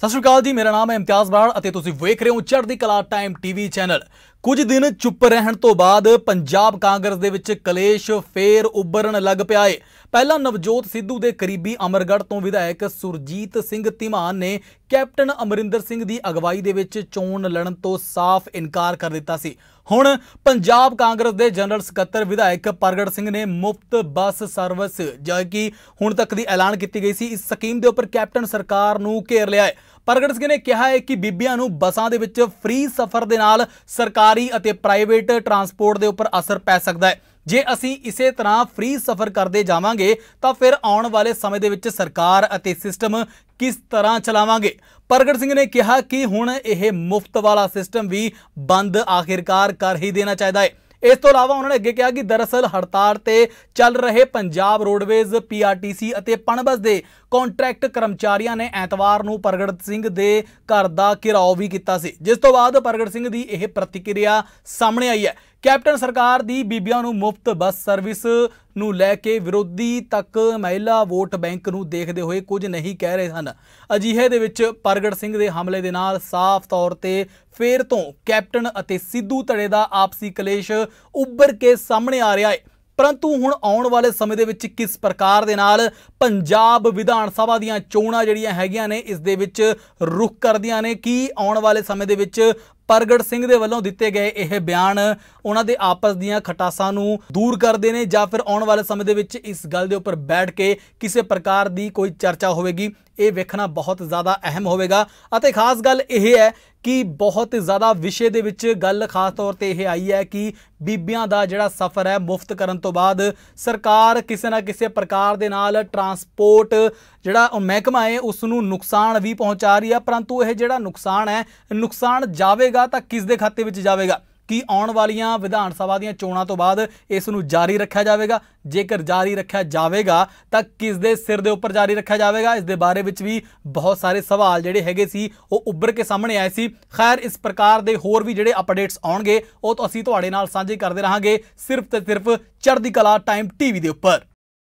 ਸਤਿ ਸ਼੍ਰੀ ਅਕਾਲ ਜੀ ਮੇਰਾ ਨਾਮ ਹੈ ਇਮਤਿਆਜ਼ ਬਰਾੜ ਅਤੇ ਤੁਸੀਂ ਵੇਖ ਰਹੇ ਹੋ ਚੜ੍ਹਦੀ ਕਲਾ ਟਾਈਮ ਟੀਵੀ ਚੈਨਲ ਕੁਝ ਦਿਨ ਚੁੱਪ ਰਹਿਣ ਤੋਂ ਬਾਅਦ ਪੰਜਾਬ ਕਾਂਗਰਸ ਦੇ ਵਿੱਚ ਕਲੇਸ਼ ਫੇਰ ਉੱਭਰਨ ਲੱਗ ਪਿਆ ਏ ਪਹਿਲਾਂ ਨਵਜੋਤ ਸਿੱਧੂ ਦੇ ਕਰੀਬੀ ਅਮਰਗੜ ਤੋਂ ਵਿਧਾਇਕ ਸੁਰਜੀਤ ਸਿੰਘ ਧੀਮਾਨ ਨੇ ਕੈਪਟਨ ਅਮਰਿੰਦਰ ਸਿੰਘ ਦੀ ਅਗਵਾਈ ਦੇ ਵਿੱਚ ਚੋਣ ਲੜਨ ਤੋਂ ਸਾਫ਼ ਇਨਕਾਰ ਕਰ ਦਿੱਤਾ ਸੀ ਹੁਣ ਪੰਜਾਬ ਕਾਂਗਰਸ ਦੇ ਜਨਰਲ ਸਕੱਤਰ ਵਿਧਾਇਕ ਪ੍ਰਗਟ ਸਿੰਘ ਨੇ ਮੁਫਤ ਬੱਸ ਸਰਵਿਸ ਜਾਂ ਕਿ ਹੁਣ ਤੱਕ ਦੀ ਐਲਾਨ ਕੀਤੀ ਗਈ ਸੀ ਇਸ ਸਕੀਮ ਦੇ ਉੱਪਰ ਕੈਪਟਨ ਸਰਕਾਰ ਨੂੰ ਘੇਰ ਲਿਆ ਹੈ ਪ੍ਰਗਟ ਸਿੰਘ ਨੇ ਕਿਹਾ ਹੈ ਕਿ ਬੀਬੀਆਂ ਨੂੰ ਬੱਸਾਂ ਦੇ ਵਿੱਚ ਫ੍ਰੀ ਸਫ਼ਰ ਦੇ ਨਾਲ ਸਰਕਾਰੀ ਅਤੇ ਪ੍ਰਾਈਵੇਟ ਟਰਾਂਸਪੋਰਟ ਦੇ ਉੱਪਰ ਅਸਰ ਪੈ ਸਕਦਾ ਹੈ ਜੇ ਅਸੀਂ ਇਸੇ ਤਰ੍ਹਾਂ ਫ੍ਰੀ ਸਫ਼ਰ ਕਰਦੇ ਜਾਵਾਂਗੇ ਤਾਂ ਫਿਰ ਆਉਣ ਵਾਲੇ ਸਮੇਂ ਦੇ ਵਿੱਚ ਸਰਕਾਰ ਅਤੇ ਸਿਸਟਮ ਕਿਸ ਤਰ੍ਹਾਂ ਚਲਾਵਾਂਗੇ ਪ੍ਰਗਟ ਸਿੰਘ ਨੇ ਕਿਹਾ ਕਿ ਹੁਣ ਇਹ ਮੁਫਤ ਵਾਲਾ ਸਿਸਟਮ ਵੀ ਬੰਦ ਆਖਿਰਕਾਰ ਕਰ ਹੀ ਦੇਣਾ ਚਾਹੀਦਾ ਹੈ ਇਸ ਤੋਂ ਇਲਾਵਾ ਉਹਨਾਂ ਨੇ ਅੱਗੇ ਕਿਹਾ ਕਿ ਦਰਅਸਲ ਹੜਤਾਲ ਤੇ ਚੱਲ ਰਹੇ ਪੰਜਾਬ ਰੋਡਵੇਜ਼ ਪੀਆਰਟੀਸੀ ਅਤੇ ਪਣਬਸ ਦੇ ਕੰਟਰੈਕਟ ਕਰਮਚਾਰੀਆਂ ਨੇ ਐਤਵਾਰ ਨੂੰ ਪ੍ਰਗਟ ਸਿੰਘ ਦੇ ਘਰ ਦਾ ਘਿਰਾਓ ਵੀ ਕੀਤਾ ਸੀ ਜਿਸ ਤੋਂ ਬਾਅਦ ਪ੍ਰਗਟ ਸਿੰਘ ਦੀ ਇਹ ਪ੍ਰਤੀਕਿਰਿਆ ਸਾਹਮਣੇ ਆਈ ਹੈ ਕੈਪਟਨ ਸਰਕਾਰ ਦੀ ਬੀਬੀਆਂ ਨੂੰ ਮੁਫਤ ਬੱਸ ਸਰਵਿਸ ਨੂੰ ਲੈ ਕੇ ਵਿਰੋਧੀ ਤੱਕ ਮਹਿਲਾ ਵੋਟ ਬੈਂਕ ਨੂੰ ਦੇਖਦੇ ਹੋਏ ਕੁਝ ਨਹੀਂ ਕਹਿ ਰਹੇ ਹਨ ਅਜੀਹੇ ਦੇ ਵਿੱਚ ਪ੍ਰਗਟ ਸਿੰਘ ਦੇ ਹਮਲੇ ਦੇ ਨਾਲ ਸਾਫ਼ ਤੌਰ ਤੇ ਫੇਰ ਤੋਂ ਕੈਪਟਨ ਅਤੇ ਸਿੱਧੂ ਧੜੇ ਦਾ ਆਪਸੀ ਕਲੇਸ਼ ਉੱਭਰ ਕੇ ਸਾਹਮਣੇ ਆ ਰਿਹਾ ਹੈ ਪਰੰਤੂ ਹੁਣ ਆਉਣ ਵਾਲੇ ਸਮੇਂ ਦੇ ਵਿੱਚ ਕਿਸ ਪ੍ਰਕਾਰ ਦੇ ਨਾਲ ਪੰਜਾਬ ਵਿਧਾਨ ਸਭਾ ਦੀਆਂ ਚੋਣਾਂ ਜਿਹੜੀਆਂ ਹੈਗੀਆਂ ਨੇ ਇਸ ਦੇ ਵਿੱਚ ਰੁਖ ਕਰਦੀਆਂ ਨੇ ਕੀ ਆਉਣ ਵਾਲੇ ਸਮੇਂ ਦੇ ਵਿੱਚ ਪ੍ਰਗਟ ਸਿੰਘ ਦੇ ਵੱਲੋਂ ਦਿੱਤੇ ਗਏ ਇਹ ਬਿਆਨ ਉਹਨਾਂ ਦੇ ਆਪਸ ਦੀਆਂ ਖਟਾਸਾਂ ਨੂੰ ਦੂਰ ਕਰਦੇ ਨੇ ਜਾਂ ਫਿਰ ਆਉਣ ਵਾਲੇ ਸਮੇਂ ਦੇ ਵਿੱਚ ਇਸ ਗੱਲ ਦੇ ਉੱਪਰ ਬੈਠ ਕੇ ਕਿਸੇ ਪ੍ਰਕਾਰ ਦੀ ਕੋਈ ਚਰਚਾ ਹੋਵੇਗੀ ਇਹ ਵੇਖਣਾ ਬਹੁਤ ਜ਼ਿਆਦਾ ਅਹਿਮ ਹੋਵੇਗਾ ਅਤੇ ਖਾਸ ਗੱਲ ਇਹ ਹੈ ਕਿ ਬਹੁਤ ਜ਼ਿਆਦਾ ਵਿਸ਼ੇ ਦੇ ਵਿੱਚ ਗੱਲ ਖਾਸ ਤੌਰ ਤੇ ਇਹ ਆਈ ਹੈ ਕਿ ਬੀਬੀਆਂ ਦਾ ਜਿਹੜਾ ਸਫ਼ਰ ਹੈ ਮੁਫਤ ਕਰਨ ਤੋਂ ਬਾਅਦ ਸਰਕਾਰ ਕਿਸੇ ਨਾ ਕਿਸੇ ਪ੍ਰਕਾਰ ਦੇ ਨਾਲ ਟਰਾਂਸਪੋਰਟ ਜਿਹੜਾ ਮਹਿਕਮਾ ਹੈ ਉਸ ਨੂੰ ਨੁਕਸਾਨ ਵੀ ਪਹੁੰਚਾ ਰਹੀ ਹੈ ਪਰੰਤੂ ਇਹ ਜਿਹੜਾ ਨੁਕਸਾਨ ਹੈ ਨੁਕਸਾਨ ਜਾਵੇਗਾ ਹੋਵੇਗਾ ਤਾਂ ਕਿਸ ਦੇ ਖਾਤੇ ਵਿੱਚ ਜਾਵੇਗਾ ਕੀ ਆਉਣ ਵਾਲੀਆਂ ਵਿਧਾਨ ਸਭਾ ਦੀਆਂ ਚੋਣਾਂ ਤੋਂ ਬਾਅਦ ਇਸ ਨੂੰ ਜਾਰੀ ਰੱਖਿਆ ਜਾਵੇਗਾ ਜੇਕਰ ਜਾਰੀ ਰੱਖਿਆ ਜਾਵੇਗਾ ਤਾਂ ਕਿਸ ਦੇ ਸਿਰ ਦੇ ਉੱਪਰ ਜਾਰੀ ਰੱਖਿਆ ਜਾਵੇਗਾ ਇਸ ਦੇ ਬਾਰੇ ਵਿੱਚ ਵੀ ਬਹੁਤ ਸਾਰੇ ਸਵਾਲ ਜਿਹੜੇ ਹੈਗੇ ਸੀ ਉਹ ਉੱਭਰ ਕੇ ਸਾਹਮਣੇ ਆਏ ਸੀ ਖੈਰ ਇਸ ਪ੍ਰਕਾਰ ਦੇ ਹੋਰ ਵੀ ਜਿਹੜੇ ਅਪਡੇਟਸ ਆਉਣਗੇ ਉਹ ਅਸੀਂ ਤੁਹਾਡੇ ਨਾਲ ਸਾਂਝੇ ਕਰਦੇ ਰਹਾਂਗੇ ਸਿਰਫ ਤੇ ਸਿਰਫ ਚੜ੍ਹਦੀ ਕਲਾ ਟਾਈਮ ਟੀਵੀ ਦੇ ਉੱਪਰ